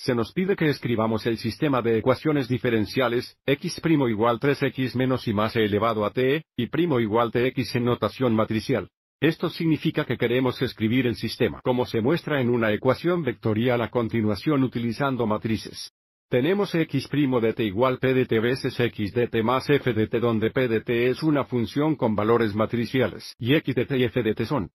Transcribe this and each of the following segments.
se nos pide que escribamos el sistema de ecuaciones diferenciales, x' igual 3x menos y más e elevado a t, y' igual tx en notación matricial. Esto significa que queremos escribir el sistema como se muestra en una ecuación vectorial a continuación utilizando matrices. Tenemos x' de t igual p de t veces x de t más f de t donde p de t es una función con valores matriciales y x de t y f de t son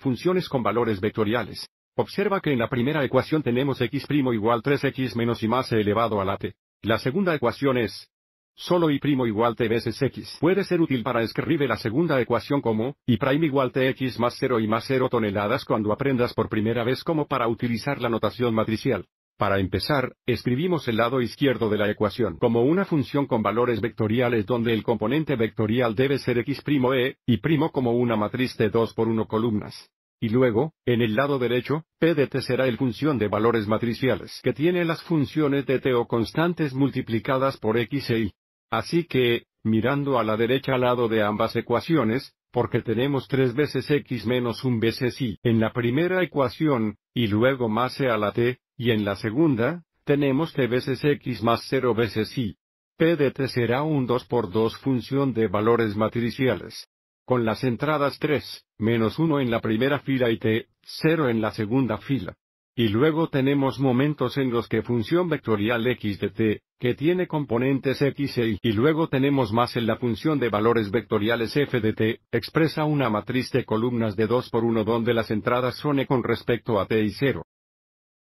funciones con valores vectoriales. Observa que en la primera ecuación tenemos x' igual 3x menos y más e elevado a la t. La segunda ecuación es solo y' igual t veces x. Puede ser útil para escribir la segunda ecuación como y' igual tx más 0 y más 0 toneladas cuando aprendas por primera vez cómo para utilizar la notación matricial. Para empezar, escribimos el lado izquierdo de la ecuación como una función con valores vectoriales donde el componente vectorial debe ser x' e y' como una matriz de 2 por 1 columnas y luego, en el lado derecho, P de T será el función de valores matriciales que tiene las funciones de T o constantes multiplicadas por X e Y. Así que, mirando a la derecha al lado de ambas ecuaciones, porque tenemos tres veces X menos un veces Y en la primera ecuación, y luego más E a la T, y en la segunda, tenemos T veces X más 0 veces Y. P de T será un 2 por 2 función de valores matriciales con las entradas 3, menos 1 en la primera fila y t, 0 en la segunda fila. Y luego tenemos momentos en los que función vectorial x de t, que tiene componentes x e y, y luego tenemos más en la función de valores vectoriales f de t, expresa una matriz de columnas de 2 por 1 donde las entradas son e con respecto a t y 0.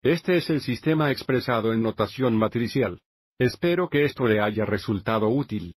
Este es el sistema expresado en notación matricial. Espero que esto le haya resultado útil.